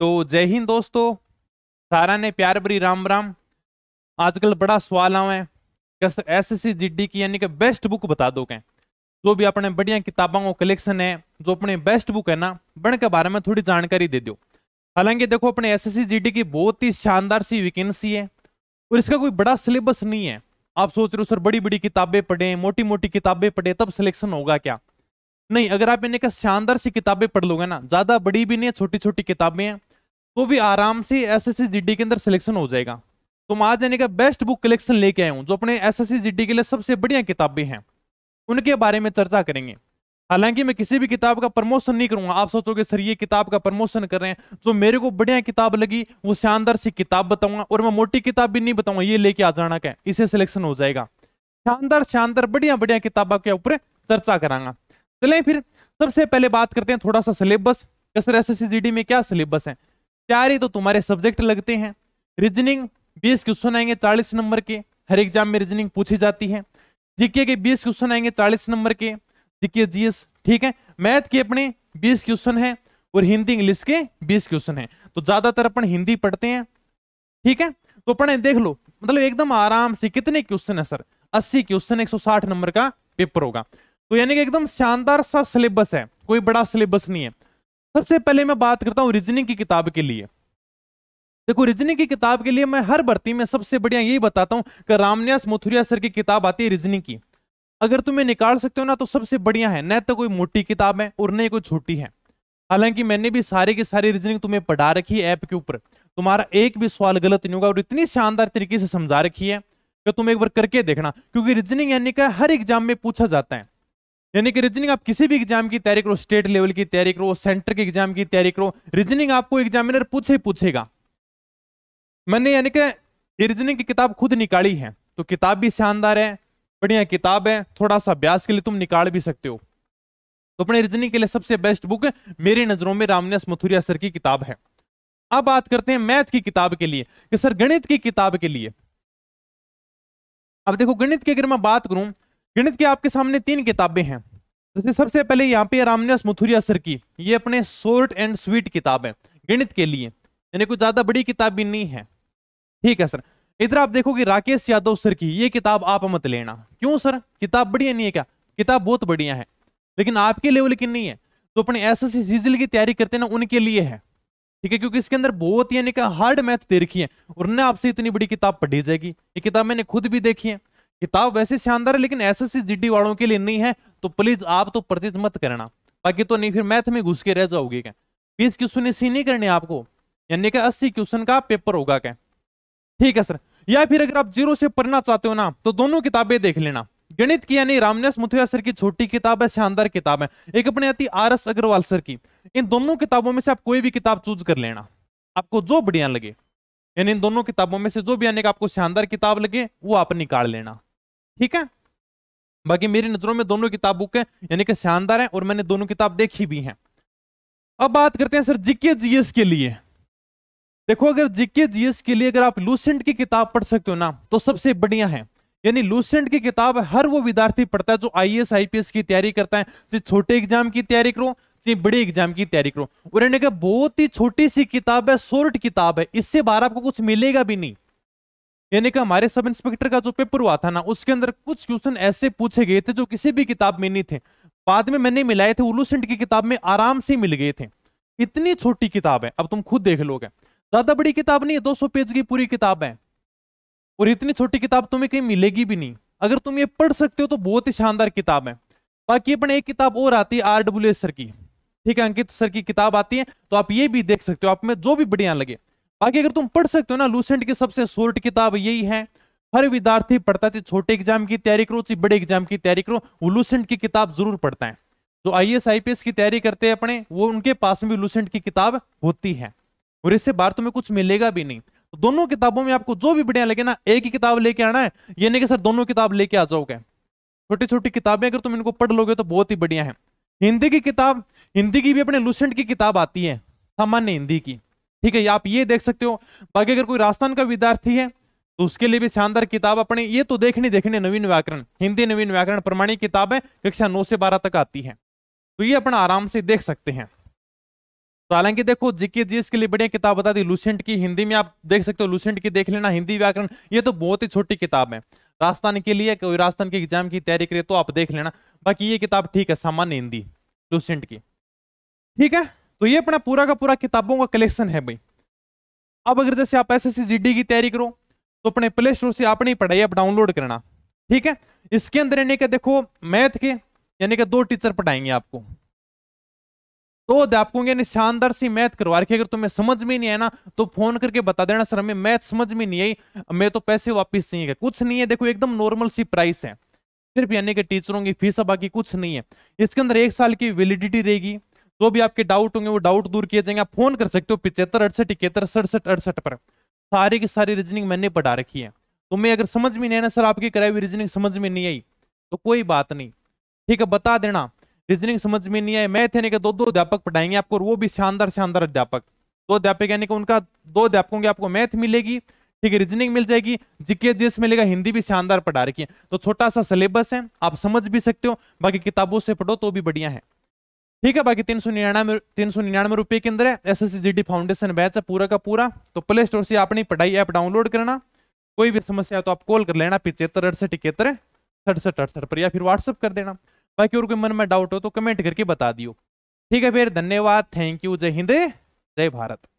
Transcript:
तो जय हिंद दोस्तों सारा ने प्यार भरी राम राम आजकल बड़ा सवाल आवा है एस एस सी जी की यानी कि बेस्ट बुक बता दो क्या जो भी अपने बढ़िया किताबों का कलेक्शन है जो अपने बेस्ट बुक है ना बन के बारे में थोड़ी जानकारी दे दो हालांकि देखो अपने एस एस सी जी की बहुत ही शानदार सी वैकेंसी है और इसका कोई बड़ा सिलेबस नहीं है आप सोच रहे हो सर बड़ी बड़ी किताबें पढ़ें मोटी मोटी किताबें पढ़ें तब सिलेक्शन होगा क्या नहीं अगर आप इन्हें शानदार सी किताबें पढ़ लोगे ना ज्यादा बड़ी भी नहीं है छोटी छोटी किताबें हैं तो भी आराम से एस एस के अंदर सिलेक्शन हो जाएगा तो मैं आज यानी का बेस्ट बुक कलेक्शन लेके आया हूँ जो अपने एस एस के लिए सबसे बढ़िया किताबें हैं उनके बारे में चर्चा करेंगे हालांकि मैं किसी भी किताब का प्रमोशन नहीं करूंगा आप सोचोगे सर ये किताब का प्रमोशन कर रहे हैं जो मेरे को बढ़िया किताब लगी वो शानदार सी किताब बताऊंगा और मैं मोटी किताब भी नहीं बताऊंगा ये लेके आ जाना क्या इसे सिलेक्शन हो जाएगा शानदार शानदार बढ़िया बढ़िया किताबों के ऊपर चर्चा करांगा चलें फिर सबसे पहले बात करते हैं थोड़ा सा सिलेबस सर एस एस में क्या सिलेबस है चार ही तो तुम्हारे सब्जेक्ट लगते हैं रीजनिंग बीस क्वेश्चन आएंगे चालीस नंबर के हर एग्जाम में रीजनिंग पूछी जाती है जीके के बीस क्वेश्चन आएंगे चालीस नंबर के जीके जीएस ठीक है मैथ के अपने बीस क्वेश्चन है और हिंदी इंग्लिश के बीस क्वेश्चन है तो ज्यादातर अपन हिंदी पढ़ते हैं ठीक है तो पढ़े देख लो मतलब एकदम आराम से कितने क्वेश्चन है सर अस्सी क्वेश्चन एक नंबर का पेपर होगा तो यानी कि एकदम शानदार सा सिलेबस है कोई बड़ा सिलेबस नहीं है सबसे पहले मैं बात करता हूँ रीजनिंग की किताब के लिए देखो रीजनिंग की किताब के लिए मैं हर भर्ती में सबसे बढ़िया यही बताता हूँ कि रामन्यास मथुरिया सर की किताब आती है रीजनिंग की अगर तुम्हें निकाल सकते हो ना तो सबसे बढ़िया है न तो कोई मोटी किताब है और न कोई छोटी है हालांकि मैंने भी सारे की सारी रीजनिंग तुम्हें पढ़ा रखी है ऐप के ऊपर तुम्हारा एक भी सवाल गलत नहीं होगा और इतनी शानदार तरीके से समझा रखी है कि तुम एक बार करके देखना क्योंकि रीजनिंग यानी का हर एग्जाम में पूछा जाता है यानी कि रीजनिंग आप किसी भी एग्जाम की तैयारी करो स्टेट लेवल की तैयारी करो सेंटर के एग्जाम की तैयारी करो रीजनिंग आपको एग्जामिनर पूछे ही पूछेगा मैंने यानी कि रीजनिंग की किताब खुद निकाली है तो किताब भी शानदार है बढ़िया किताब है थोड़ा सा अभ्यास के लिए तुम निकाल भी सकते हो तो अपने रीजनिंग के लिए सबसे बेस्ट बुक मेरी नजरों में रामनेस मथुरिया सर की किताब है अब बात करते हैं मैथ की किताब के लिए कि सर गणित की किताब के लिए अब देखो गणित की अगर मैं बात करूं गणित की आपके सामने तीन किताबें हैं जैसे सबसे पहले यहाँ पे रामनिवास मथुरिया सर की ये अपने शोर्ट एंड स्वीट किताब है गणित के लिए यानी कुछ ज्यादा बड़ी किताब भी नहीं है ठीक है सर इधर आप देखोगे राकेश यादव सर की ये किताब आप मत लेना क्यों सर किताब बढ़िया नहीं है क्या किताब बहुत बढ़िया है लेकिन आपके लेवल की नहीं है तो अपने एस एस सी की तैयारी करते ना उनके लिए है ठीक है क्योंकि इसके अंदर बहुत यानी कि हार्ड मैथ दे रखी है और न आपसे इतनी बड़ी किताब पढ़ी जाएगी ये किताब मैंने खुद भी देखी है किताब वैसे शानदार है लेकिन एस एस वालों के लिए नहीं है तो प्लीज आप तो परचेज मत करना बाकी तो नहीं फिर मैथ में घुस के रह जाओगे क्या बीस क्वेश्चन इसी नहीं करने आपको यानी कि अस्सी क्वेश्चन का पेपर होगा क्या ठीक है सर या फिर अगर आप जीरो से पढ़ना चाहते हो ना तो दोनों किताबें देख लेना गणित की यानी रामनेस मुथुया सर की छोटी किताब है शानदार किताब है एक अपने आती आर एस अग्रवाल सर की इन दोनों किताबों में से आप कोई भी किताब चूज कर लेना आपको जो बढ़िया लगे यानी इन दोनों किताबों में से जो भी यानी आपको शानदार किताब लगे वो आप निकाल लेना ठीक है बाकी मेरी नजरों में दोनों किताब बुक है यानी कि शानदार है और मैंने दोनों किताब देखी भी है अब बात करते हैं सर जीके जीएस के लिए देखो अगर जीके जीएस के लिए अगर आप लूसेंट की किताब पढ़ सकते हो ना तो सबसे बढ़िया है यानी लूसेंट की किताब हर वो विद्यार्थी पढ़ता है जो आईएएस आईपीएस की तैयारी करता है चाहे छोटे एग्जाम की तैयारी करो चाहे बड़े एग्जाम की तैयारी करो और यानी कि बहुत ही छोटी सी किताब है शॉर्ट किताब है इससे बाहर आपको कुछ मिलेगा भी नहीं यानी कि हमारे सब इंस्पेक्टर का जो पेपर हुआ था ना उसके अंदर कुछ क्वेश्चन ऐसे पूछे गए थे जो किसी भी किताब में नहीं थे बाद में मैंने मिलाए थे उलूसेंट की किताब में आराम से मिल गए थे इतनी छोटी किताब है अब तुम खुद देख लोगे ज्यादा बड़ी किताब नहीं है दो पेज की पूरी किताब है और इतनी छोटी किताब तुम्हें कहीं मिलेगी भी नहीं अगर तुम ये पढ़ सकते हो तो बहुत ही शानदार किताब है बाकी अपने एक किताब और आती है आर डब्ल्यू एस सर की ठीक है अंकित सर की किताब आती है तो आप ये भी देख सकते हो आप में जो भी बढ़िया लगे बाकी अगर तुम पढ़ सकते हो ना लूसेंट की सबसे शोर्ट किताब यही है हर विद्यार्थी पढ़ता है छोटे एग्जाम की तैयारी करो चाहे बड़े एग्जाम की तैयारी करो वो लूसेंट की किताब जरूर पढ़ता है जो I S I P S की तैयारी करते हैं अपने वो उनके पास में लूसेंट की किताब होती है और इससे बाहर तुम्हें कुछ मिलेगा भी नहीं तो दोनों किताबों में आपको जो भी बढ़िया लगे ना एक ही किताब लेके आना है ये नहीं कि सर दोनों किताब लेके आ जाओगे छोटी छोटी किताबें अगर तुम इनको पढ़ लोगे तो बहुत ही बढ़िया है हिंदी की किताब हिंदी की भी अपने लूसेंट की किताब आती है सामान्य हिंदी की ठीक है आप ये देख सकते हो बाकी अगर कोई राजस्थान का विद्यार्थी है तो उसके लिए भी शानदार किताब अपने ये तो देखने देखने नवीन व्याकरण हिंदी नवीन व्याकरण प्रमाणिक किताब है कक्षा नौ से बारह तक आती है तो ये अपना आराम से देख सकते हैं तो हालांकि देखो जीके जीएस के लिए बढ़िया किताब बता दी लूसेंट की हिंदी में आप देख सकते हो लूसेंट की देख लेना हिंदी व्याकरण ये तो बहुत ही छोटी किताब है राजस्थान के लिए कोई राजस्थान के एग्जाम की तैयारी करिए तो आप देख लेना बाकी ये किताब ठीक है सामान्य हिंदी लूसेंट की ठीक है तो ये अपना पूरा का पूरा किताबों का कलेक्शन है भाई अब अगर जैसे आप एस जीडी की तैयारी करो तो अपने प्ले स्टोर से आप नहीं पढ़ाई आप डाउनलोड करना ठीक है इसके अंदर यानी कि देखो मैथ के यानी कि दो टीचर पढ़ाएंगे आपको तो अध्यापकों के शानदार सी मैथ करवा रखी अगर तुम्हें समझ में नहीं आया ना तो फोन करके बता देना सर हमें मैथ समझ में नहीं आई मैं तो पैसे वापस चाहिए कुछ नहीं है देखो एकदम नॉर्मल सी प्राइस है सिर्फ यानी कि टीचरों की फीस बाकी कुछ नहीं है इसके अंदर एक साल की वैलिडिटी रहेगी जो भी आपके डाउट होंगे वो डाउट दूर किए जाएंगे आप फोन कर सकते हो पिछहत्तर अड़सठ इकहत्तर सड़सठ अड़सठ पर सारी की सारी रीजनिंग मैंने पढ़ा रखी है तो मैं अगर समझ में नहीं ना सर आपकी कराई हुई रीजनिंग समझ में नहीं आई तो कोई बात नहीं ठीक है बता देना रीजनिंग समझ में नहीं आई मैथ यानी कि दो दो अध्यापक पढ़ाएंगे आपको वो भी शानदार शानदार अध्यापक दो अध्यापक यानी कि उनका दो अध्यापकों की आपको मैथ मिलेगी ठीक है रीजनिंग मिल जाएगी जीके जीएस मिलेगा हिंदी भी शानदार पढ़ा रखी है तो छोटा सा सिलेबस है आप समझ भी सकते हो बाकी किताबों से पढ़ो तो भी बढ़िया है ठीक है बाकी तीन सौ निन्यानवे तीन सौ निन्यानवे रुपये के अंदर है S S G D foundation batch है पूरा का पूरा तो प्ले स्टोर से अपनी पढ़ाई ऐप डाउनलोड करना कोई भी समस्या तो आप कॉल कर लेना पिछहत्तर अड़सठ इकहत्तर सड़सठ अड़सठ पर या फिर व्हाट्सअप कर देना बाकी और कोई मन में डाउट हो तो कमेंट करके बता दियो ठीक है फिर धन्यवाद थैंक यू जय हिंद जय भारत